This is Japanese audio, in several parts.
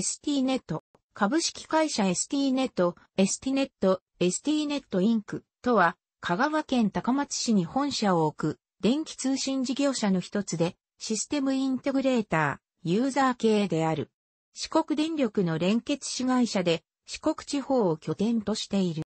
ST ネット、株式会社 ST ネット、ST ネット、ST ネットインクとは、香川県高松市に本社を置く、電気通信事業者の一つで、システムインテグレーター、ユーザー系である。四国電力の連結子会社で、四国地方を拠点としている。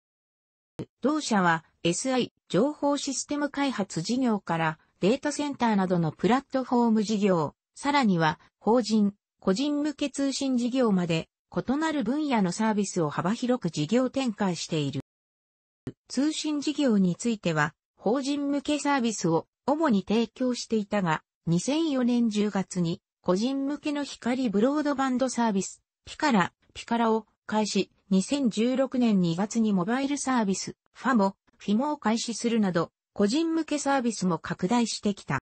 同社は SI 情報システム開発事業からデータセンターなどのプラットフォーム事業、さらには法人個人向け通信事業まで、異なる分野のサービスを幅広く事業展開している。通信事業については、法人向けサービスを主に提供していたが、2004年10月に個人向けの光ブロードバンドサービス、ピカラ、ピカラを開始、2016年2月にモバイルサービス、ファモ、フィモを開始するなど、個人向けサービスも拡大してきた。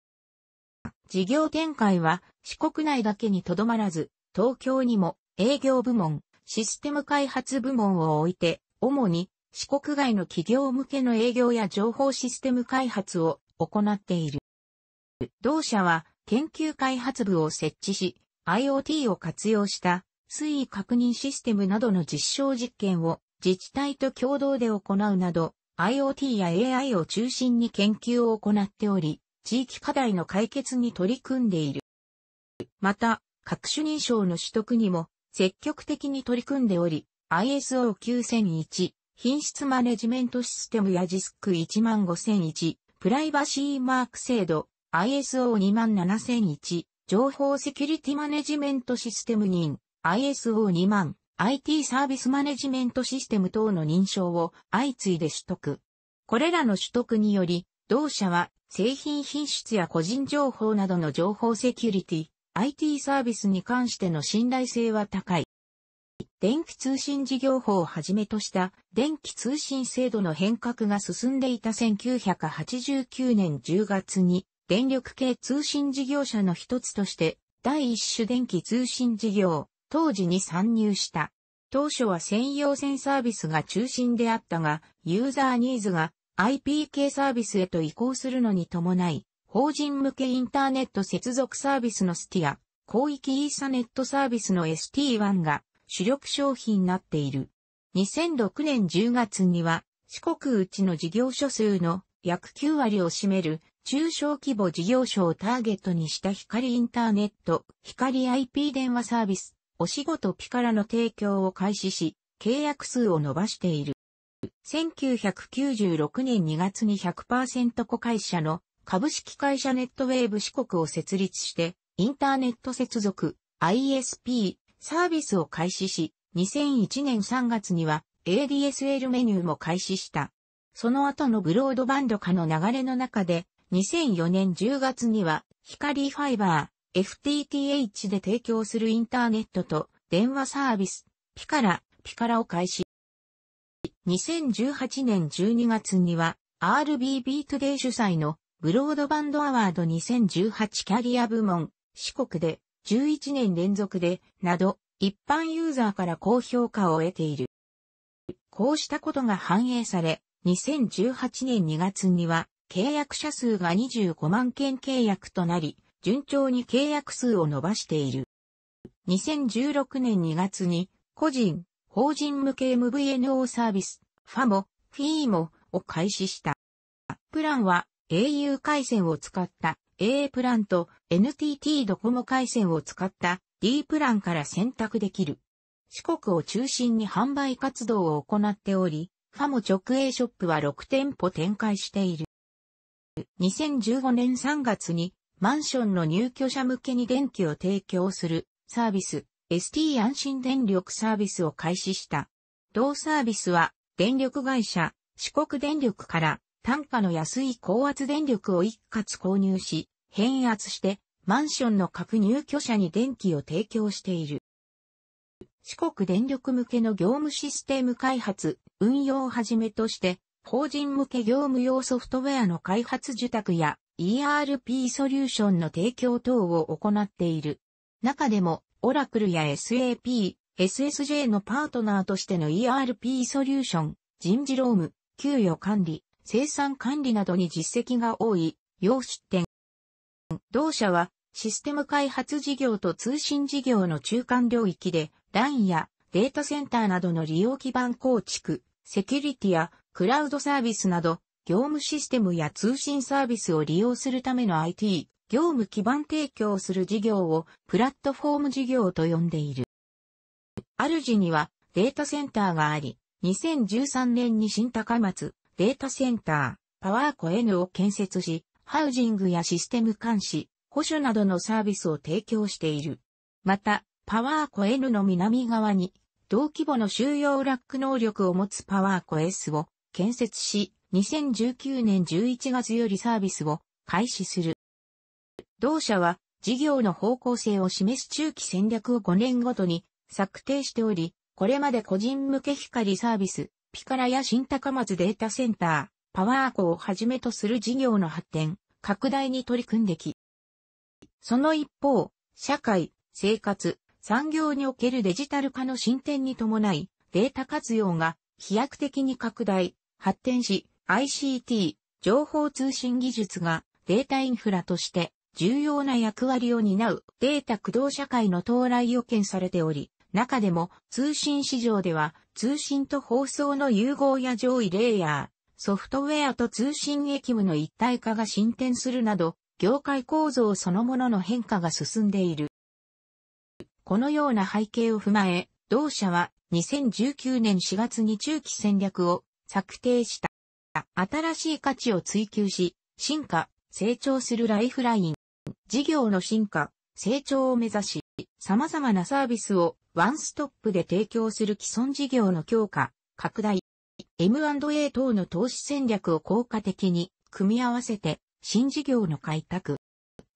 事業展開は四国内だけにとどまらず、東京にも営業部門、システム開発部門を置いて、主に四国外の企業向けの営業や情報システム開発を行っている。同社は研究開発部を設置し、IoT を活用した水位確認システムなどの実証実験を自治体と共同で行うなど、IoT や AI を中心に研究を行っており、地域課題の解決に取り組んでいる。また、各種認証の取得にも積極的に取り組んでおり、ISO9001、品質マネジメントシステムやジスク1 5 0 0 1プライバシーマーク制度、ISO27001、情報セキュリティマネジメントシステム認、ISO2 IT サービスマネジメントシステム等の認証を相次いで取得。これらの取得により、同社は製品品質や個人情報などの情報セキュリティ、IT サービスに関しての信頼性は高い。電気通信事業法をはじめとした電気通信制度の変革が進んでいた1989年10月に電力系通信事業者の一つとして第一種電気通信事業当時に参入した。当初は専用線サービスが中心であったがユーザーニーズが IP 系サービスへと移行するのに伴い法人向けインターネット接続サービスのスティア、広域イーサネットサービスの ST1 が主力商品になっている。2006年10月には、四国うちの事業所数の約9割を占める中小規模事業所をターゲットにした光インターネット、光 IP 電話サービス、お仕事ピカラの提供を開始し、契約数を伸ばしている。1996年2月に100%子会社の株式会社ネットウェーブ四国を設立して、インターネット接続 ISP サービスを開始し、2001年3月には ADSL メニューも開始した。その後のブロードバンド化の流れの中で、2004年10月には、光ファイバー、FTTH で提供するインターネットと電話サービス、ピカラ、ピカラを開始。2018年12月には、RBB トゥデイ主催のブロードバンドアワード2018キャリア部門、四国で11年連続で、など、一般ユーザーから高評価を得ている。こうしたことが反映され、2018年2月には、契約者数が25万件契約となり、順調に契約数を伸ばしている。2016年2月に、個人、法人向け MVNO サービス、ファモ、フィーモを開始した。プランは au 回線を使った AA プランと NTT ドコモ回線を使った D プランから選択できる。四国を中心に販売活動を行っており、ファモ直営ショップは6店舗展開している。2015年3月にマンションの入居者向けに電気を提供するサービス ST 安心電力サービスを開始した。同サービスは電力会社四国電力から単価の安い高圧電力を一括購入し、変圧して、マンションの各入居者に電気を提供している。四国電力向けの業務システム開発、運用をはじめとして、法人向け業務用ソフトウェアの開発受託や ERP ソリューションの提供等を行っている。中でも、オラクルや SAP、SSJ のパートナーとしての ERP ソリューション、人事労務、給与管理、生産管理などに実績が多い、要出店。同社は、システム開発事業と通信事業の中間領域で、l i n やデータセンターなどの利用基盤構築、セキュリティやクラウドサービスなど、業務システムや通信サービスを利用するための IT、業務基盤提供する事業をプラットフォーム事業と呼んでいる。主にはデータセンターがあり、2013年に新高松、データセンター、パワーコ N を建設し、ハウジングやシステム監視、保守などのサービスを提供している。また、パワーコ N の南側に、同規模の収容ラック能力を持つパワーコ S を建設し、2019年11月よりサービスを開始する。同社は事業の方向性を示す中期戦略を5年ごとに策定しており、これまで個人向け光サービス、ピカラや新高松データセンター、パワーアコをはじめとする事業の発展、拡大に取り組んでき、その一方、社会、生活、産業におけるデジタル化の進展に伴い、データ活用が飛躍的に拡大、発展し、ICT、情報通信技術がデータインフラとして重要な役割を担うデータ駆動社会の到来予見されており、中でも通信市場では通信と放送の融合や上位レイヤー、ソフトウェアと通信駅務の一体化が進展するなど、業界構造そのものの変化が進んでいる。このような背景を踏まえ、同社は2019年4月に中期戦略を策定した。新しい価値を追求し、進化、成長するライフライン。事業の進化、成長を目指し、様々なサービスをワンストップで提供する既存事業の強化、拡大、M&A 等の投資戦略を効果的に組み合わせて新事業の開拓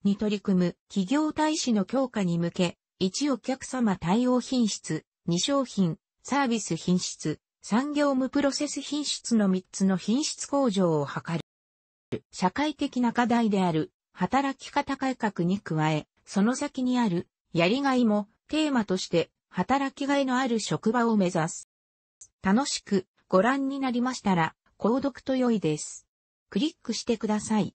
に取り組む企業大使の強化に向け、1お客様対応品質、2商品、サービス品質、産業務プロセス品質の3つの品質向上を図る。社会的な課題である働き方改革に加え、その先にあるやりがいもテーマとして働きがいのある職場を目指す。楽しくご覧になりましたら、購読と良いです。クリックしてください。